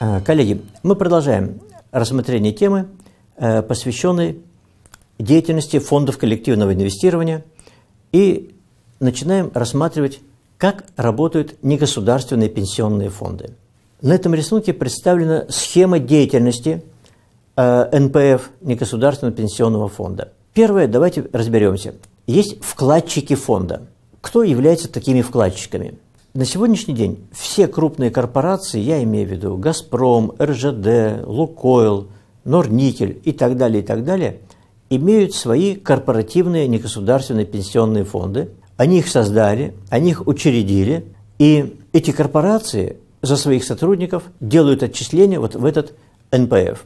Э, коллеги, мы продолжаем рассмотрение темы, э, посвященной деятельности фондов коллективного инвестирования и начинаем рассматривать, как работают негосударственные пенсионные фонды. На этом рисунке представлена схема деятельности э, НПФ, негосударственного пенсионного фонда. Первое, давайте разберемся. Есть вкладчики фонда. Кто является такими вкладчиками? на сегодняшний день все крупные корпорации, я имею в виду «Газпром», «РЖД», «Лукойл», «Норникель» и так далее, и так далее, имеют свои корпоративные негосударственные пенсионные фонды. Они их создали, они их учредили, и эти корпорации за своих сотрудников делают отчисления вот в этот НПФ.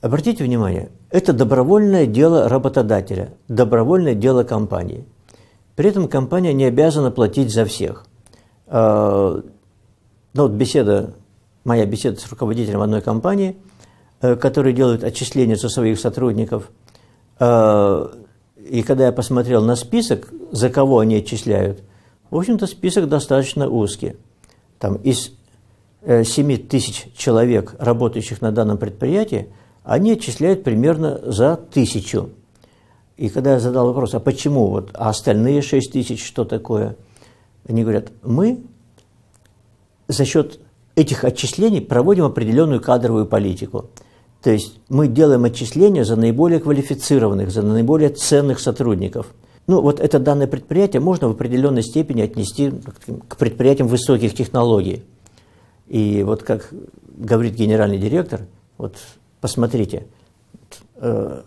Обратите внимание, это добровольное дело работодателя, добровольное дело компании. При этом компания не обязана платить за всех – Э, ну вот беседа, моя беседа с руководителем одной компании, э, которые делают отчисления со своих сотрудников, э, и когда я посмотрел на список, за кого они отчисляют, в общем-то, список достаточно узкий. Там из 7 тысяч человек, работающих на данном предприятии, они отчисляют примерно за тысячу. И когда я задал вопрос, а почему вот, а остальные 6 тысяч что такое – они говорят, мы за счет этих отчислений проводим определенную кадровую политику. То есть мы делаем отчисления за наиболее квалифицированных, за наиболее ценных сотрудников. Ну, вот это данное предприятие можно в определенной степени отнести к предприятиям высоких технологий. И вот как говорит генеральный директор, вот посмотрите э,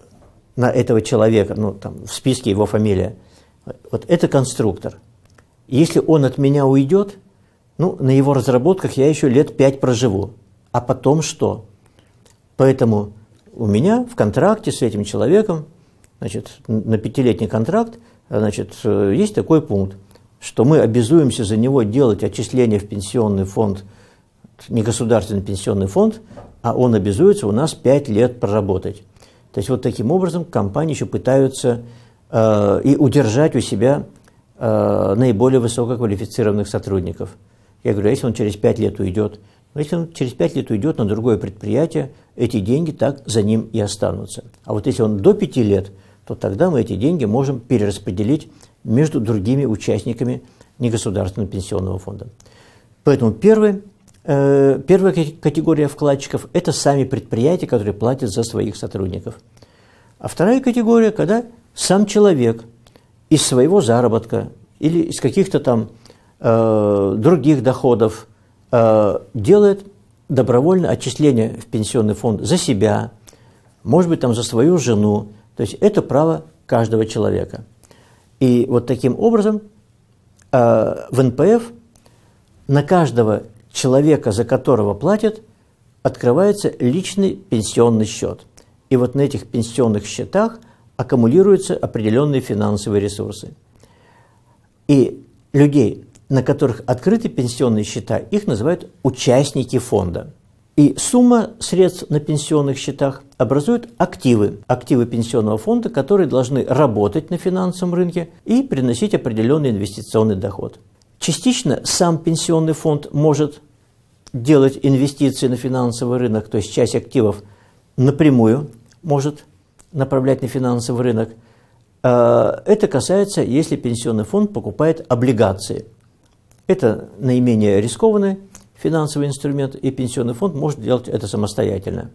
на этого человека, ну, там в списке его фамилия. Вот это конструктор – если он от меня уйдет, ну, на его разработках я еще лет пять проживу. А потом что? Поэтому у меня в контракте с этим человеком, значит, на пятилетний контракт, значит, э, есть такой пункт, что мы обязуемся за него делать отчисления в пенсионный фонд, не государственный пенсионный фонд, а он обязуется у нас пять лет проработать. То есть вот таким образом компании еще пытаются э, и удержать у себя э, наиболее высококвалифицированных сотрудников. Я говорю, а если он через пять лет уйдет? Ну, если он через пять лет уйдет на другое предприятие, эти деньги так за ним и останутся. А вот если он до пяти лет, то тогда мы эти деньги можем перераспределить между другими участниками негосударственного пенсионного фонда. Поэтому первый, э, первая категория вкладчиков – это сами предприятия, которые платят за своих сотрудников. А вторая категория, когда сам человек – из своего заработка или из каких-то там э, других доходов э, делает добровольно отчисление в пенсионный фонд за себя, может быть, там за свою жену. То есть это право каждого человека. И вот таким образом э, в НПФ на каждого человека, за которого платят, открывается личный пенсионный счет. И вот на этих пенсионных счетах – аккумулируются определенные финансовые ресурсы. И людей, на которых открыты пенсионные счета, их называют участники фонда. И сумма средств на пенсионных счетах образует активы, активы пенсионного фонда, которые должны работать на финансовом рынке и приносить определенный инвестиционный доход. Частично сам пенсионный фонд может делать инвестиции на финансовый рынок, то есть часть активов напрямую может направлять на финансовый рынок. Э, это касается, если пенсионный фонд покупает облигации. Это наименее рискованный финансовый инструмент, и пенсионный фонд может делать это самостоятельно.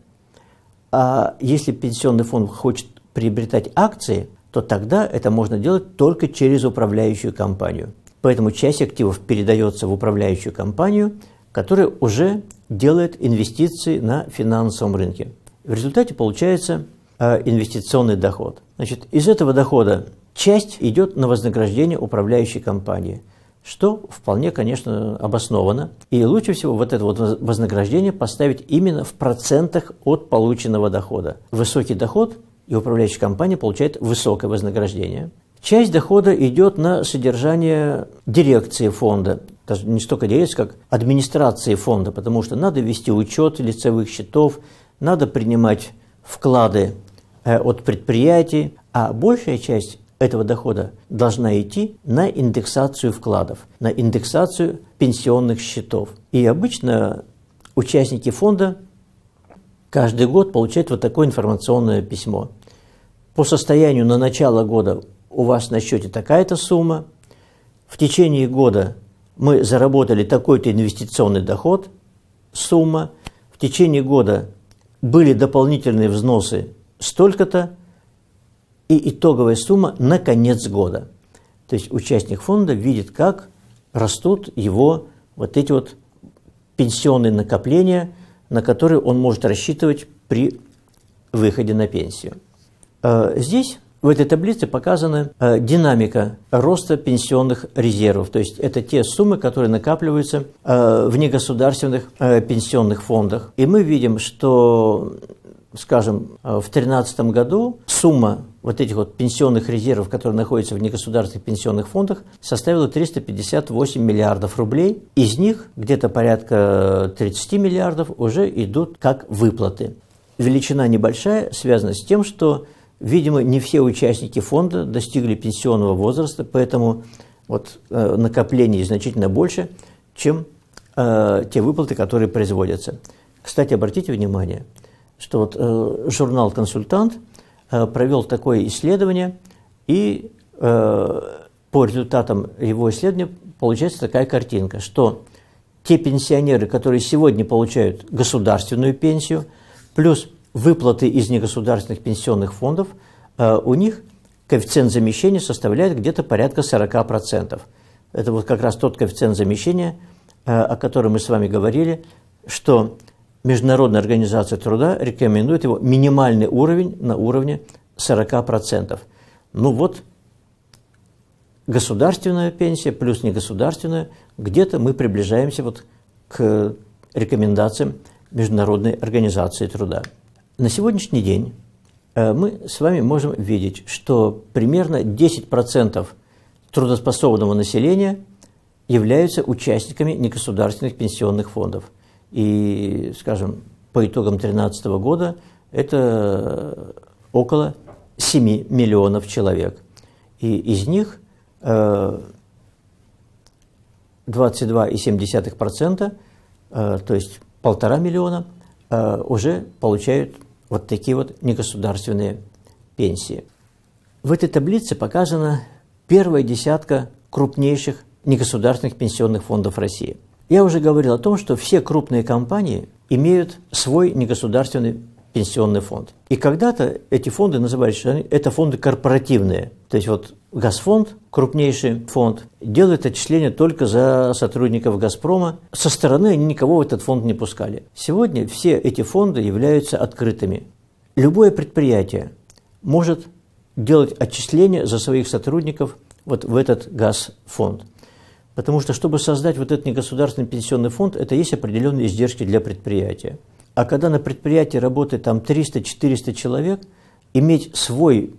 А если пенсионный фонд хочет приобретать акции, то тогда это можно делать только через управляющую компанию. Поэтому часть активов передается в управляющую компанию, которая уже делает инвестиции на финансовом рынке. В результате получается Э, инвестиционный доход. Значит, из этого дохода часть идет на вознаграждение управляющей компании, что вполне, конечно, обосновано. И лучше всего вот это вот вознаграждение поставить именно в процентах от полученного дохода. Высокий доход и управляющая компания получает высокое вознаграждение. Часть дохода идет на содержание дирекции фонда, даже не столько дирекции, как администрации фонда, потому что надо вести учет лицевых счетов, надо принимать вклады Э, от предприятий, а большая часть этого дохода должна идти на индексацию вкладов, на индексацию пенсионных счетов. И обычно участники фонда каждый год получают вот такое информационное письмо. По состоянию на начало года у вас на счете такая-то сумма, в течение года мы заработали такой-то инвестиционный доход, сумма, в течение года были дополнительные взносы столько-то и итоговая сумма на конец года. То есть участник фонда видит, как растут его вот эти вот пенсионные накопления, на которые он может рассчитывать при выходе на пенсию. Э, здесь в этой таблице показана э, динамика роста пенсионных резервов, то есть это те суммы, которые накапливаются э, в негосударственных пенсионных фондах. И мы видим, что скажем, э, в 2013 году сумма вот этих вот пенсионных резервов, которые находятся в негосударственных пенсионных фондах, составила 358 миллиардов рублей. Из них где-то порядка 30 э, миллиардов уже идут как выплаты. Величина небольшая связана с тем, что, видимо, не все участники фонда достигли пенсионного возраста, поэтому вот э, накоплений значительно больше, чем э, те выплаты, которые производятся. Кстати, обратите внимание – что вот э, журнал «Консультант» э, провел такое исследование, и э, по результатам его исследования получается такая картинка, что те пенсионеры, которые сегодня получают государственную пенсию, плюс выплаты из негосударственных пенсионных фондов, у них коэффициент замещения составляет где-то порядка 40%. Это вот как раз тот коэффициент замещения, о котором мы с вами говорили, что Международная организация труда рекомендует его минимальный уровень на уровне 40%. Ну вот, государственная пенсия плюс негосударственная, где-то мы приближаемся вот к рекомендациям Международной организации труда. На сегодняшний день э, мы с вами можем видеть, что примерно 10% трудоспособного населения являются участниками негосударственных пенсионных фондов – и, скажем, по итогам 2013 года это около 7 миллионов человек. И из них 22,7%, э, э, то есть полтора миллиона, э, уже получают вот такие вот негосударственные пенсии. В этой таблице показана первая десятка крупнейших негосударственных пенсионных фондов России – я уже говорил о том, что все крупные компании имеют свой негосударственный пенсионный фонд. И когда-то эти фонды назывались, что это фонды корпоративные. То есть вот Газфонд, крупнейший фонд, делает отчисления только за сотрудников «Газпрома». Со стороны они никого в этот фонд не пускали. Сегодня все эти фонды являются открытыми. Любое предприятие может делать отчисления за своих сотрудников вот в этот Газфонд. Потому что, чтобы создать вот этот негосударственный пенсионный фонд, это есть определенные издержки для предприятия. А когда на предприятии работает там 300-400 человек, иметь свой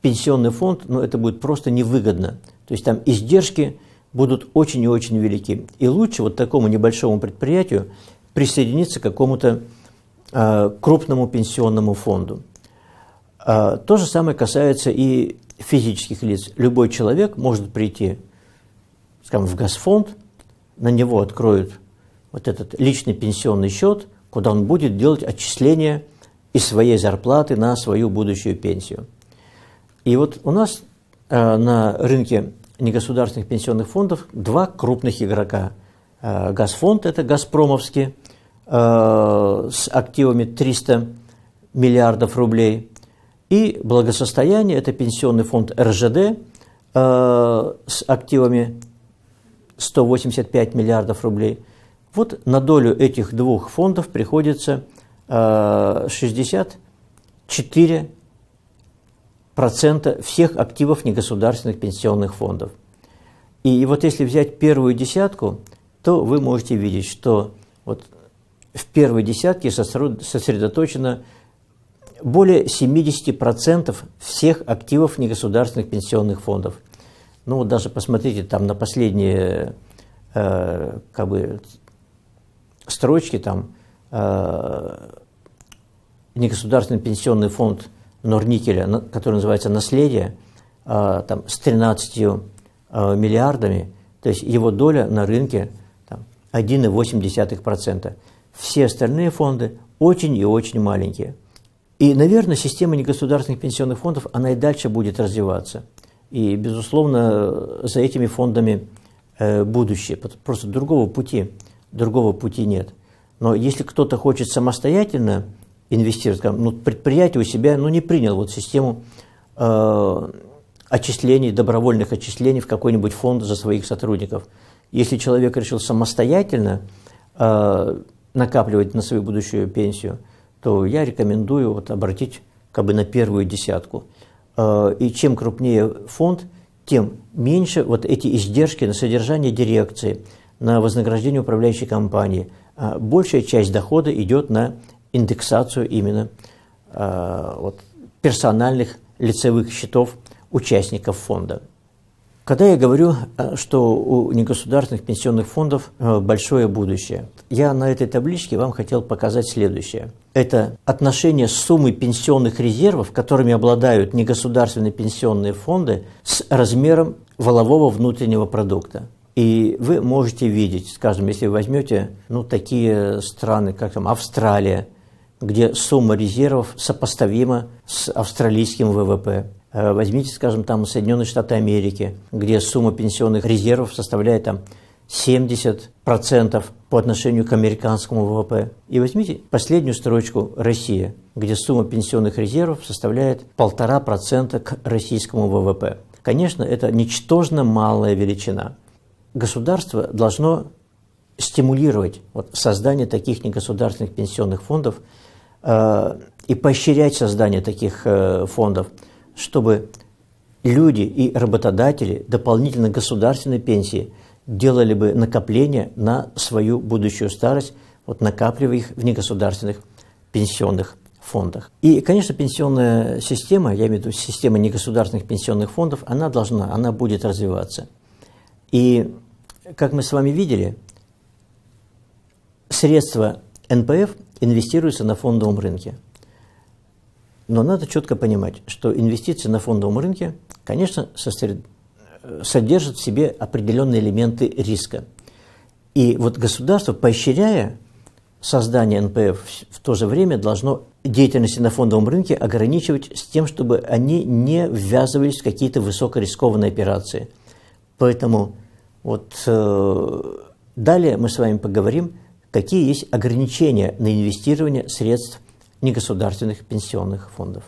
пенсионный фонд, ну, это будет просто невыгодно. То есть там издержки будут очень и очень велики. И лучше вот такому небольшому предприятию присоединиться к какому-то э, крупному пенсионному фонду. Э, то же самое касается и физических лиц. Любой человек может прийти скажем, в Газфонд, на него откроют вот этот личный пенсионный счет, куда он будет делать отчисления из своей зарплаты на свою будущую пенсию. И вот у нас э, на рынке негосударственных пенсионных фондов два крупных игрока. Э, Газфонд – это «Газпромовский» э, с активами 300 миллиардов рублей. И «Благосостояние» – это пенсионный фонд РЖД э, с активами 185 миллиардов рублей. Вот на долю этих двух фондов приходится 64% э, всех активов негосударственных пенсионных фондов. И вот если взять первую десятку, то вы можете видеть, что вот в первой десятке сосредоточено более 70% всех активов негосударственных пенсионных фондов – ну, вот даже посмотрите там на последние э, как бы строчки, там э, негосударственный пенсионный фонд Норникеля, который называется «Наследие», э, там с 13 э, миллиардами, то есть его доля на рынке 1,8%. Все остальные фонды очень и очень маленькие. И, наверное, система негосударственных пенсионных фондов, она и дальше будет развиваться – и, безусловно, за этими фондами э, будущее. Просто другого пути, другого пути нет. Но если кто-то хочет самостоятельно инвестировать, ну, предприятие у себя ну, не принял вот систему э, отчислений, добровольных отчислений в какой-нибудь фонд за своих сотрудников. Если человек решил самостоятельно э, накапливать на свою будущую пенсию, то я рекомендую вот, обратить как бы на первую десятку – Э, и чем крупнее фонд, тем меньше вот эти издержки на содержание дирекции, на вознаграждение управляющей компании. А большая часть дохода идет на индексацию именно э, вот, персональных лицевых счетов участников фонда. Когда я говорю, э, что у негосударственных пенсионных фондов э, большое будущее, я на этой табличке вам хотел показать следующее. Это отношение суммы пенсионных резервов, которыми обладают негосударственные пенсионные фонды, с размером волового внутреннего продукта. И вы можете видеть, скажем, если возьмете ну, такие страны, как там Австралия, где сумма резервов сопоставима с австралийским ВВП Э, возьмите, скажем, там Соединенные Штаты Америки, где сумма пенсионных резервов составляет там 70% по отношению к американскому ВВП. И возьмите последнюю строчку «Россия», где сумма пенсионных резервов составляет 1,5% к российскому ВВП. Конечно, это ничтожно малая величина. Государство должно стимулировать вот, создание таких негосударственных пенсионных фондов э, и поощрять создание таких э, фондов – чтобы люди и работодатели дополнительно государственной пенсии делали бы накопления на свою будущую старость, вот накапливая их в негосударственных пенсионных фондах. И, конечно, пенсионная система, я имею в виду система негосударственных пенсионных фондов, она должна, она будет развиваться. И, как мы с вами видели, средства НПФ инвестируются на фондовом рынке. Но надо четко понимать, что инвестиции на фондовом рынке, конечно, сосред... содержат в себе определенные элементы риска. И вот государство, поощряя создание НПФ, в то же время должно деятельности на фондовом рынке ограничивать с тем, чтобы они не ввязывались в какие-то высокорискованные операции. Поэтому вот э, далее мы с вами поговорим, какие есть ограничения на инвестирование средств негосударственных пенсионных фондов.